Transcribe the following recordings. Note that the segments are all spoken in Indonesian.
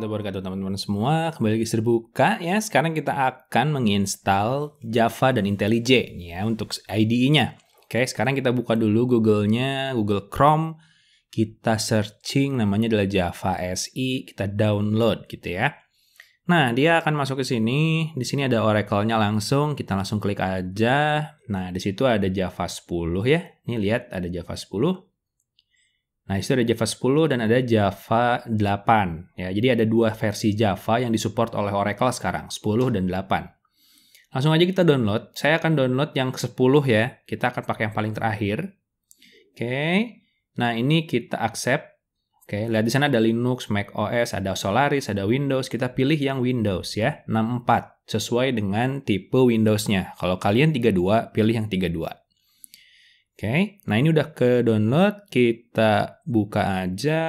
wabarakatuh teman-teman semua Kembali lagi terbuka ya Sekarang kita akan menginstal Java dan IntelliJ ya Untuk IDE-nya Oke sekarang kita buka dulu Google-nya Google Chrome Kita searching namanya adalah Java SE, Kita download gitu ya Nah, dia akan masuk ke sini. Di sini ada Oracle-nya langsung. Kita langsung klik aja. Nah, di situ ada Java 10 ya. Ini lihat ada Java 10. Nah, itu ada Java 10 dan ada Java 8. Ya, jadi ada dua versi Java yang disupport oleh Oracle sekarang, 10 dan 8. Langsung aja kita download. Saya akan download yang 10 ya. Kita akan pakai yang paling terakhir. Oke. Nah, ini kita accept. Oke, lihat di sana ada Linux, Mac OS, ada Solaris, ada Windows. Kita pilih yang Windows ya, 64 sesuai dengan tipe Windows-nya. Kalau kalian 32, pilih yang 32. Oke, nah ini udah ke download, kita buka aja.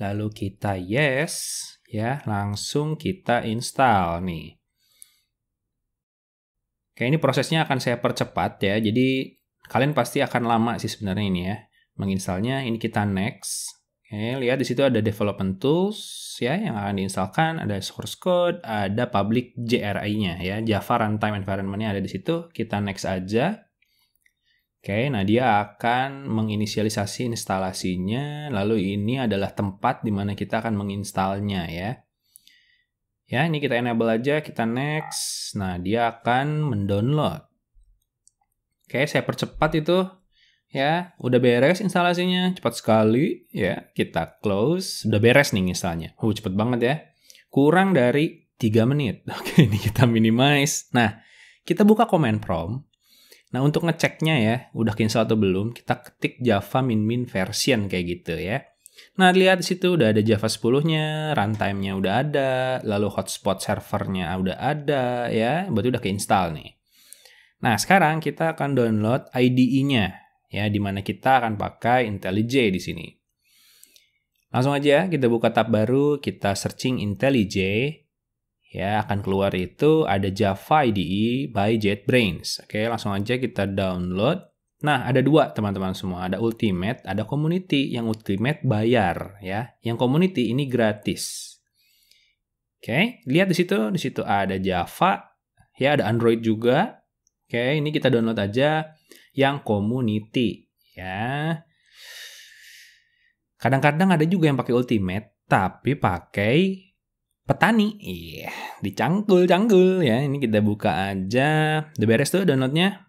Lalu kita yes, ya, langsung kita install nih. Oke, ini prosesnya akan saya percepat ya. Jadi kalian pasti akan lama sih sebenarnya ini ya menginstalnya. Ini kita next. Oke, lihat di situ ada development tools ya yang akan diinstalkan, ada source code, ada public JRI-nya ya, Java Runtime Environment-nya ada di situ. Kita next aja. Oke, nah dia akan menginisialisasi instalasinya. Lalu ini adalah tempat di mana kita akan menginstalnya ya. Ya, ini kita enable aja, kita next. Nah, dia akan mendownload. Oke, saya percepat itu Ya, udah beres instalasinya, cepat sekali. Ya, kita close. Udah beres nih installnya. Uh, cepet banget ya. Kurang dari 3 menit. Oke, ini kita minimize. Nah, kita buka command prompt. Nah, untuk ngeceknya ya, udah install atau belum, kita ketik java min min version kayak gitu ya. Nah, lihat di situ udah ada Java 10-nya, runtime-nya udah ada, lalu hotspot servernya udah ada ya, berarti udah keinstall nih. Nah, sekarang kita akan download IDE-nya ya di mana kita akan pakai IntelliJ di sini. Langsung aja kita buka tab baru, kita searching IntelliJ, ya akan keluar itu ada Java IDE by JetBrains. Oke, langsung aja kita download. Nah, ada dua teman-teman semua, ada Ultimate, ada Community. Yang Ultimate bayar ya, yang Community ini gratis. Oke, lihat di situ, di situ ada Java, ya ada Android juga. Oke, ini kita download aja yang community ya. Kadang-kadang ada juga yang pakai ultimate tapi pakai petani. Iya, yeah, dicangkul-cangkul ya. Ini kita buka aja. Udah beres tuh downloadnya.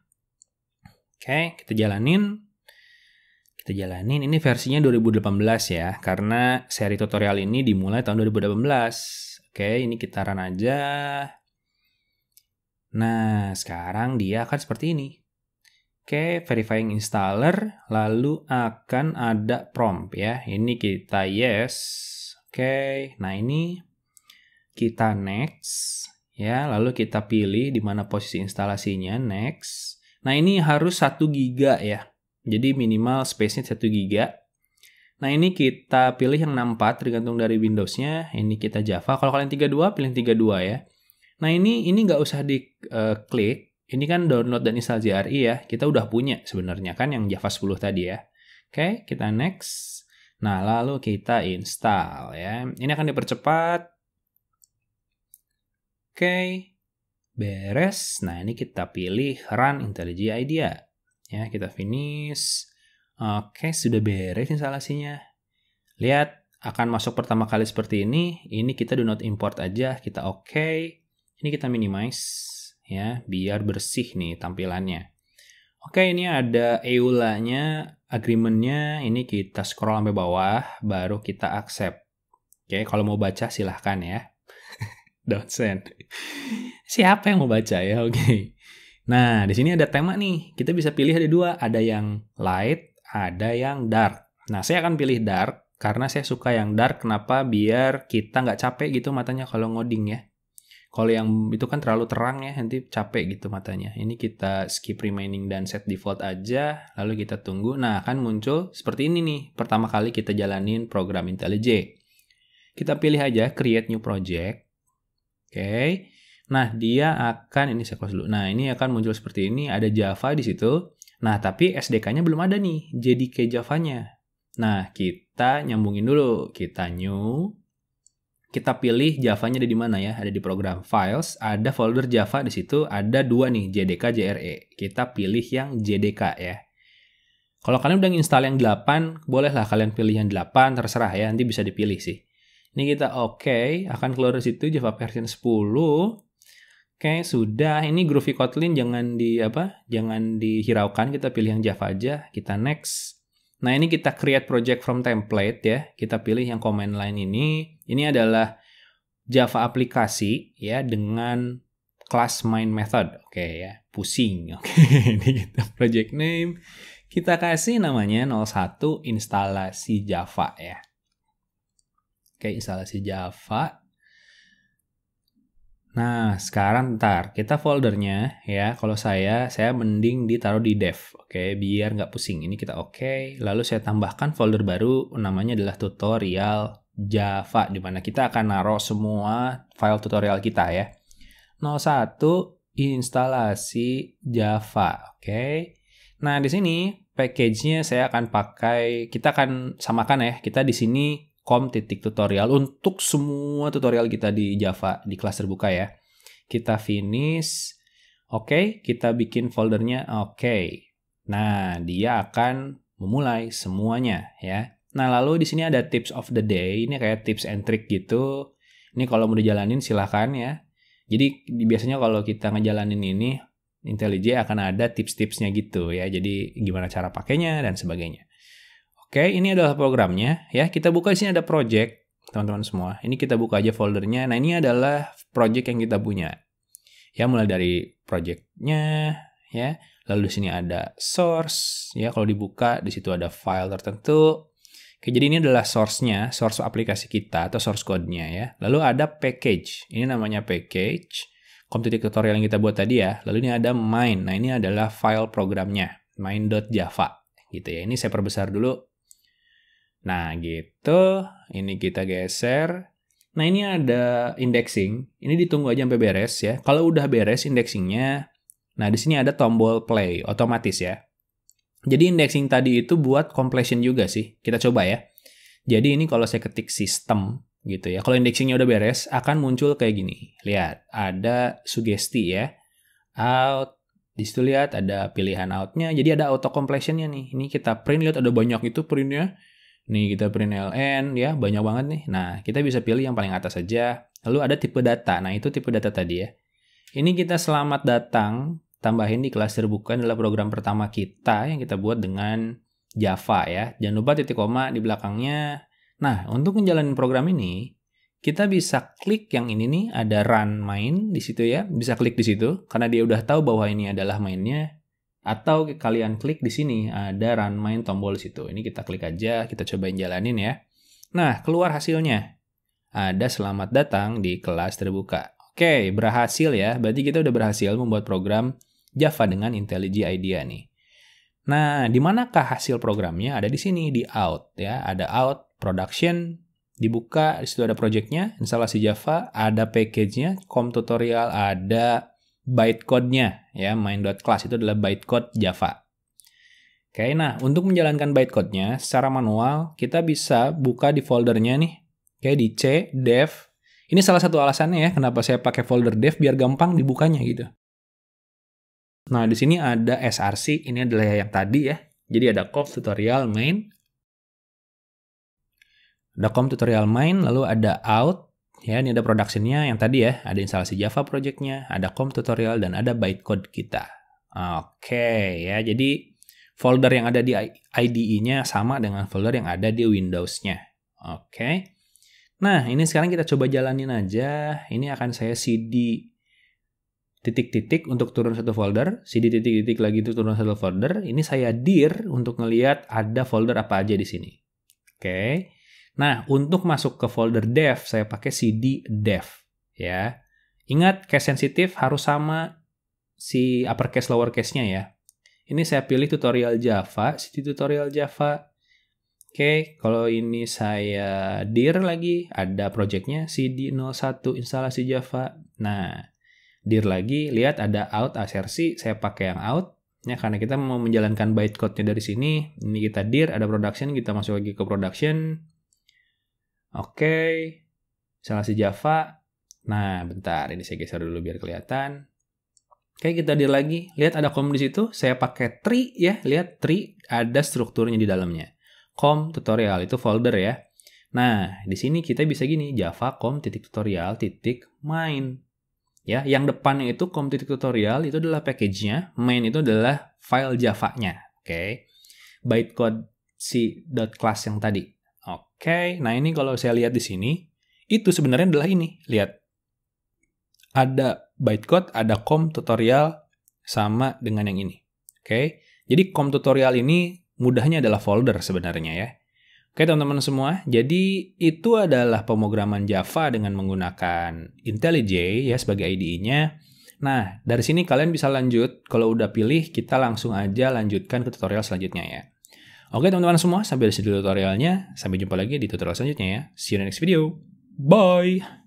Oke, okay, kita jalanin. Kita jalanin. Ini versinya 2018 ya. Karena seri tutorial ini dimulai tahun 2018. Oke, okay, ini kita run aja. Nah, sekarang dia akan seperti ini. Oke, verifying installer, lalu akan ada prompt ya. Ini kita yes. Oke, nah ini kita next ya, lalu kita pilih di mana posisi instalasinya, next. Nah, ini harus 1 giga ya. Jadi minimal space-nya 1 giga. Nah, ini kita pilih yang 64 tergantung dari Windows-nya. Ini kita Java. Kalau kalian 32, pilih 32 ya. Nah, ini ini nggak usah diklik. Eh, uh, ini kan download dan install JRI ya, kita udah punya sebenarnya kan yang Java 10 tadi ya. Oke, kita next. Nah, lalu kita install ya. Ini akan dipercepat. Oke, beres. Nah, ini kita pilih Run IntelliJ IDEA. Ya, kita finish. Oke, sudah beres instalasinya. Lihat, akan masuk pertama kali seperti ini. Ini kita do not import aja, kita oke. Okay. Ini kita minimize ya biar bersih nih tampilannya. Oke ini ada eulanya agreementnya ini kita scroll sampai bawah baru kita accept. Oke kalau mau baca silahkan ya. Don't send. Siapa yang mau baca ya? Oke. Nah di sini ada tema nih. Kita bisa pilih ada dua. Ada yang light, ada yang dark. Nah saya akan pilih dark karena saya suka yang dark. Kenapa? Biar kita nggak capek gitu matanya kalau ngoding ya. Kalau yang itu kan terlalu terang ya, nanti capek gitu matanya. Ini kita skip remaining dan set default aja, lalu kita tunggu. Nah, akan muncul seperti ini nih. Pertama kali kita jalanin program IntelliJ. Kita pilih aja create new project. Oke. Okay. Nah, dia akan ini saya close dulu. Nah, ini akan muncul seperti ini, ada Java di situ. Nah, tapi SDK-nya belum ada nih, JDK Java-nya. Nah, kita nyambungin dulu. Kita new kita pilih Javanya ada di mana ya? Ada di program files, ada folder Java di situ, ada dua nih JDK JRE. Kita pilih yang JDK ya. Kalau kalian udah install yang 8, bolehlah kalian pilih yang 8, terserah ya, nanti bisa dipilih sih. Ini kita oke, okay, akan keluar dari situ Java version 10. Oke, okay, sudah. Ini Groovy Kotlin jangan di apa? Jangan dihiraukan, kita pilih yang Java aja. Kita next. Nah ini kita create project from template ya. Kita pilih yang command line ini. Ini adalah Java aplikasi ya dengan class main method. Oke okay, ya, pusing. Oke, okay. ini kita project name. Kita kasih namanya 01 instalasi Java ya. Oke, okay, instalasi Java Nah, sekarang ntar kita foldernya ya. Kalau saya, saya mending ditaruh di dev, oke, okay? biar nggak pusing. Ini kita oke. Okay. Lalu saya tambahkan folder baru, namanya adalah tutorial Java, di mana kita akan naruh semua file tutorial kita ya. 01 instalasi Java, oke. Okay? Nah, di sini package-nya saya akan pakai, kita akan samakan ya. Kita di sini com tutorial untuk semua tutorial kita di Java di kelas terbuka ya. Kita finish. Oke, okay, kita bikin foldernya. Oke. Okay. Nah, dia akan memulai semuanya ya. Nah, lalu di sini ada tips of the day. Ini kayak tips and trick gitu. Ini kalau mau dijalanin silahkan ya. Jadi biasanya kalau kita ngejalanin ini IntelliJ akan ada tips-tipsnya gitu ya. Jadi gimana cara pakainya dan sebagainya. Oke, ini adalah programnya ya. Kita buka di sini ada project, teman-teman semua. Ini kita buka aja foldernya. Nah, ini adalah project yang kita punya. Ya, mulai dari projectnya ya. Lalu di sini ada source ya. Kalau dibuka di situ ada file tertentu. Oke, jadi ini adalah source-nya, source aplikasi kita atau source code-nya ya. Lalu ada package. Ini namanya package. Komputer tutorial yang kita buat tadi ya. Lalu ini ada main. Nah, ini adalah file programnya, main.java gitu ya. Ini saya perbesar dulu Nah gitu, ini kita geser. Nah ini ada indexing, ini ditunggu aja sampai beres ya. Kalau udah beres indexingnya, nah di sini ada tombol play, otomatis ya. Jadi indexing tadi itu buat completion juga sih. Kita coba ya. Jadi ini kalau saya ketik sistem gitu ya. Kalau indexingnya udah beres, akan muncul kayak gini. Lihat, ada sugesti ya. Out, di situ lihat ada pilihan outnya. Jadi ada auto completionnya nih. Ini kita print, lihat ada banyak itu printnya. Nih kita print LN ya, banyak banget nih. Nah, kita bisa pilih yang paling atas saja. Lalu ada tipe data. Nah, itu tipe data tadi ya. Ini kita selamat datang tambahin di kelas terbuka adalah program pertama kita yang kita buat dengan Java ya. Jangan lupa titik koma di belakangnya. Nah, untuk menjalani program ini, kita bisa klik yang ini nih, ada run main di situ ya. Bisa klik di situ, karena dia udah tahu bahwa ini adalah mainnya. Atau kalian klik di sini, ada run main tombol situ. Ini kita klik aja, kita cobain jalanin ya. Nah, keluar hasilnya. Ada selamat datang di kelas terbuka. Oke, berhasil ya. Berarti kita udah berhasil membuat program Java dengan IntelliJ IDEA nih. Nah, di manakah hasil programnya? Ada di sini, di out ya. Ada out, production, dibuka, di situ ada projectnya, instalasi Java, ada package-nya, com tutorial, ada bytecode-nya ya main.class itu adalah bytecode Java. Oke, nah untuk menjalankan bytecode-nya secara manual kita bisa buka di foldernya nih. Oke, di C dev. Ini salah satu alasannya ya kenapa saya pakai folder dev biar gampang dibukanya gitu. Nah, di sini ada src, ini adalah yang tadi ya. Jadi ada com tutorial main. Ada com tutorial main, lalu ada out, Ya, ini ada productionnya yang tadi ya, ada instalasi Java projectnya, ada com tutorial, dan ada bytecode kita. Oke, ya, jadi folder yang ada di IDE-nya sama dengan folder yang ada di Windows-nya. Oke. Nah, ini sekarang kita coba jalanin aja. Ini akan saya CD titik-titik untuk turun satu folder, CD titik-titik lagi itu turun satu folder. Ini saya dir untuk ngelihat ada folder apa aja di sini. Oke. Okay. Nah, untuk masuk ke folder dev, saya pakai cd dev. Ya, ingat case sensitif harus sama si uppercase lowercase-nya ya. Ini saya pilih tutorial Java, cd tutorial Java. Oke, kalau ini saya dir lagi, ada projectnya cd01 instalasi Java. Nah, dir lagi, lihat ada out asersi saya pakai yang out. Ya, karena kita mau menjalankan bytecode-nya dari sini, ini kita dir, ada production, kita masuk lagi ke production. Oke. Okay. Instalasi Java. Nah, bentar. Ini saya geser dulu biar kelihatan. Oke, kita di lagi. Lihat ada com di situ. Saya pakai tree ya. Lihat tree ada strukturnya di dalamnya. Com tutorial itu folder ya. Nah, di sini kita bisa gini, java com titik tutorial titik main. Ya, yang depan itu com titik tutorial itu adalah package-nya, main itu adalah file javanya. Oke. Okay. Bytecode si dot .class yang tadi okay, nah ini kalau saya lihat di sini, itu sebenarnya adalah ini. Lihat. Ada bytecode, ada com tutorial sama dengan yang ini. Oke. Okay? Jadi com tutorial ini mudahnya adalah folder sebenarnya ya. Oke teman-teman semua, jadi itu adalah pemrograman Java dengan menggunakan IntelliJ ya sebagai IDE-nya. Nah, dari sini kalian bisa lanjut, kalau udah pilih kita langsung aja lanjutkan ke tutorial selanjutnya ya. Oke teman-teman semua, sampai di sini tutorialnya. Sampai jumpa lagi di tutorial selanjutnya ya. See you in the next video. Bye!